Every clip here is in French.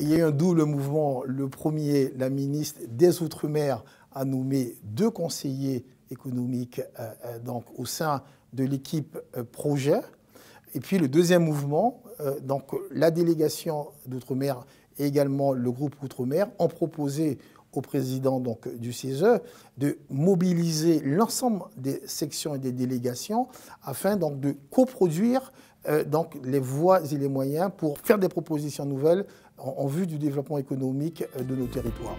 il y a eu un double mouvement. Le premier, la ministre des Outre-mer a nommé deux conseillers économiques euh, euh, donc, au sein de l'équipe euh, projet. Et puis le deuxième mouvement, donc la délégation d'outre-mer et également le groupe outre-mer ont proposé au président donc, du CESE de mobiliser l'ensemble des sections et des délégations afin donc de coproduire euh, donc les voies et les moyens pour faire des propositions nouvelles en vue du développement économique euh, de nos territoires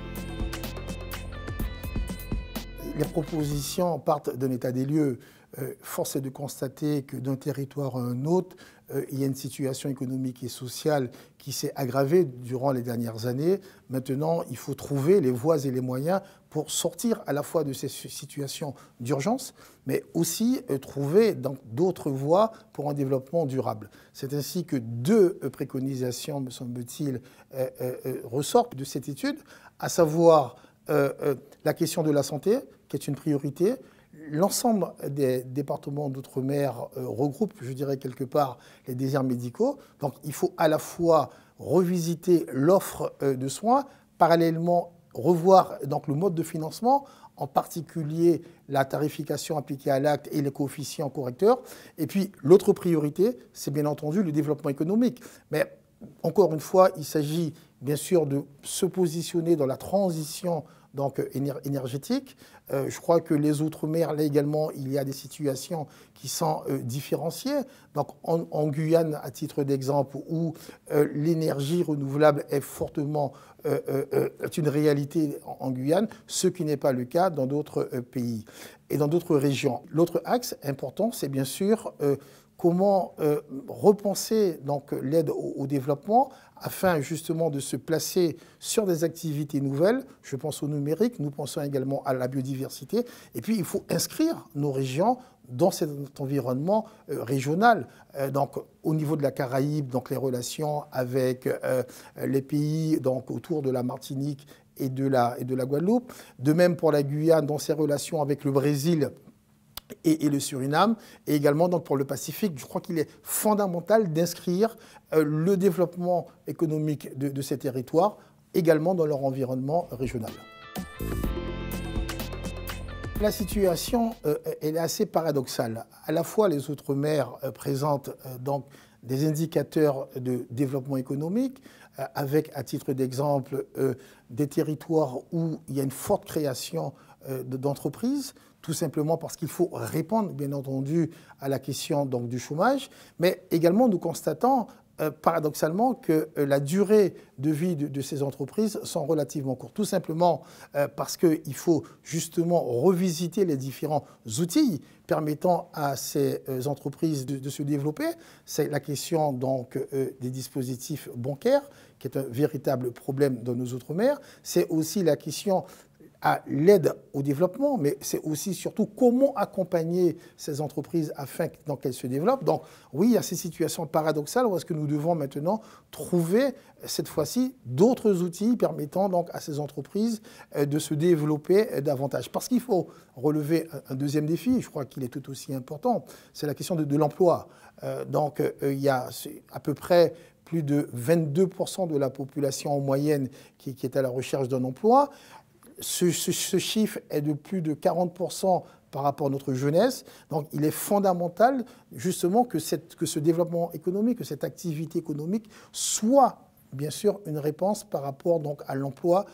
les propositions partent d'un état des lieux. Euh, force est de constater que d'un territoire à un autre, euh, il y a une situation économique et sociale qui s'est aggravée durant les dernières années. Maintenant, il faut trouver les voies et les moyens pour sortir à la fois de ces situations d'urgence, mais aussi euh, trouver d'autres voies pour un développement durable. C'est ainsi que deux préconisations, me semble-t-il, ressortent de cette étude, à savoir euh, euh, la question de la santé, qui est une priorité, l'ensemble des départements d'outre-mer euh, regroupe, je dirais quelque part, les déserts médicaux. Donc il faut à la fois revisiter l'offre de soins, parallèlement revoir donc, le mode de financement, en particulier la tarification appliquée à l'acte et les coefficients correcteurs. Et puis l'autre priorité, c'est bien entendu le développement économique. Mais encore une fois, il s'agit bien sûr de se positionner dans la transition donc euh, énergétique. Euh, je crois que les Outre-mer, là également, il y a des situations qui sont euh, différenciées. Donc en, Guyane, à titre d'exemple, où l'énergie renouvelable est fortement une réalité en Guyane, ce qui n'est pas le cas dans d'autres pays et dans d'autres régions. L'autre axe important, c'est bien sûr comment euh, repenser l'aide au, développement afin justement de se placer sur des activités nouvelles. Je pense au numérique, nous pensons également à la biodiversité. Et puis il faut inscrire nos régions dans cet environnement euh, régional. Euh, donc au niveau de la Caraïbe, donc les relations avec les pays donc autour de la Martinique et de la, et de la Guadeloupe. De même pour la Guyane dans ses relations avec le Brésil et, le Suriname, et également donc pour le Pacifique. Je crois qu'il est fondamental d'inscrire euh, le développement économique de, ces territoires également dans leur environnement régional. La situation euh, est assez paradoxale. À la fois, les Outre-mer euh, présentent donc des indicateurs de développement économique, avec, à titre d'exemple, des territoires où il y a une forte création euh, d'entreprises, tout simplement parce qu'il faut répondre, bien entendu, à la question donc, du chômage, mais également nous constatons euh, paradoxalement que euh, la durée de vie de, ces entreprises sont relativement courtes, tout simplement parce qu'il faut justement revisiter les différents outils permettant à ces entreprises de, se développer. C'est la question donc des dispositifs bancaires qui est un véritable problème dans nos outre-mer. C'est aussi la question à l'aide au développement, mais c'est aussi surtout comment accompagner ces entreprises afin qu'elles se développent. Donc oui, il y a ces situations paradoxales où est-ce que nous devons maintenant trouver cette fois-ci d'autres outils permettant donc à ces entreprises euh, de se développer euh, davantage. Parce qu'il faut relever un deuxième défi, je crois qu'il est tout aussi important, c'est la question de, l'emploi. Euh, donc il y a à peu près plus de 22% de la population en moyenne qui, qui est à la recherche d'un emploi. Ce, chiffre est de plus de 40% par rapport à notre jeunesse. Donc il est fondamental justement que, ce développement économique, que cette activité économique soit bien sûr une réponse par rapport à l'emploi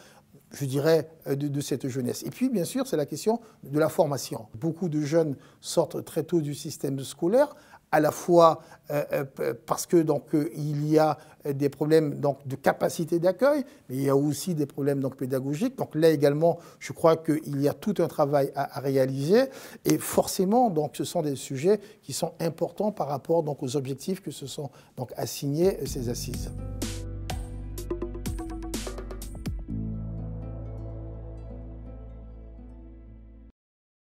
je dirais, de, cette jeunesse. Et puis, bien sûr, c'est la question de la formation. Beaucoup de jeunes sortent très tôt du système scolaire à la fois euh, euh, parce que euh, il y a des problèmes de capacité d'accueil, mais il y a aussi des problèmes donc pédagogiques. Donc là également, je crois qu'il y a tout un travail à, réaliser et forcément ce sont des sujets qui sont importants par rapport aux objectifs que se sont donc assignés ces assises.